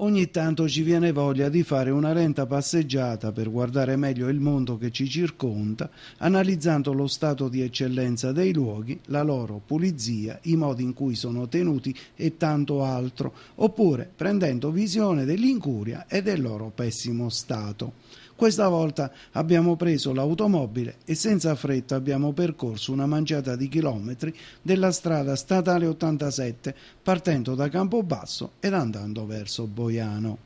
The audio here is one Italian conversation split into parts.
ogni tanto ci viene voglia di fare una lenta passeggiata per guardare meglio il mondo che ci circonda, analizzando lo stato di eccellenza dei luoghi, la loro pulizia, i modi in cui sono tenuti e tanto altro, oppure prendendo visione dell'incuria e del loro pessimo stato. Questa volta abbiamo preso l'automobile e senza fretta abbiamo percorso una manciata di chilometri della strada statale 87 partendo da Campobasso ed andando verso Boiano.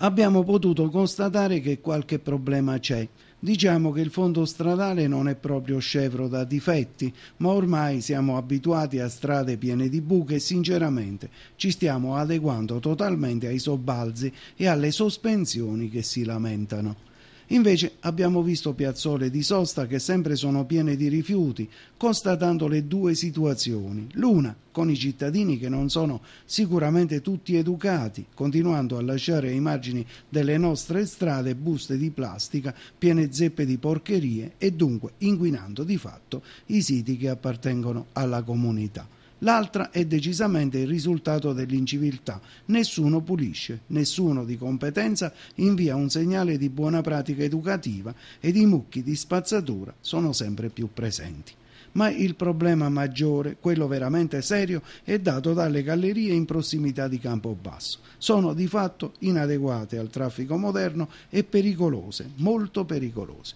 Abbiamo potuto constatare che qualche problema c'è. Diciamo che il fondo stradale non è proprio scevro da difetti, ma ormai siamo abituati a strade piene di buche e sinceramente ci stiamo adeguando totalmente ai sobbalzi e alle sospensioni che si lamentano. Invece abbiamo visto piazzole di sosta che sempre sono piene di rifiuti, constatando le due situazioni. L'una con i cittadini che non sono sicuramente tutti educati, continuando a lasciare ai margini delle nostre strade buste di plastica piene zeppe di porcherie e dunque inquinando di fatto i siti che appartengono alla comunità l'altra è decisamente il risultato dell'inciviltà. Nessuno pulisce, nessuno di competenza invia un segnale di buona pratica educativa ed i mucchi di spazzatura sono sempre più presenti ma il problema maggiore, quello veramente serio, è dato dalle gallerie in prossimità di Campobasso. Sono di fatto inadeguate al traffico moderno e pericolose, molto pericolose.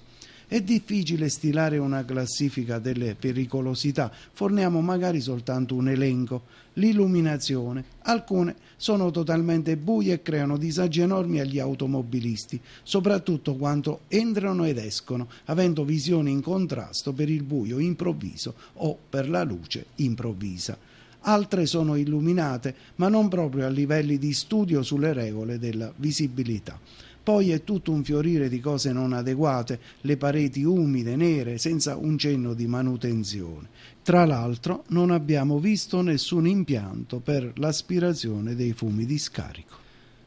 È difficile stilare una classifica delle pericolosità, forniamo magari soltanto un elenco. L'illuminazione. Alcune sono totalmente buie e creano disagi enormi agli automobilisti, soprattutto quando entrano ed escono, avendo visioni in contrasto per il buio improvviso o per la luce improvvisa altre sono illuminate, ma non proprio a livelli di studio sulle regole della visibilità. Poi è tutto un fiorire di cose non adeguate, le pareti umide, nere, senza un cenno di manutenzione. Tra l'altro non abbiamo visto nessun impianto per l'aspirazione dei fumi di scarico.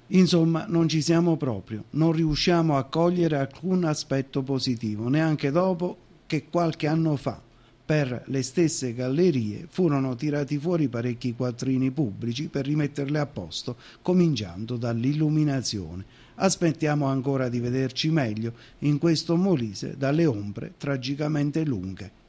Insomma, non ci siamo proprio, non riusciamo a cogliere alcun aspetto positivo, neanche dopo che qualche anno fa per le stesse gallerie furono tirati fuori parecchi quattrini pubblici per rimetterle a posto, cominciando dall'illuminazione. Aspettiamo ancora di vederci meglio in questo Molise dalle ombre tragicamente lunghe.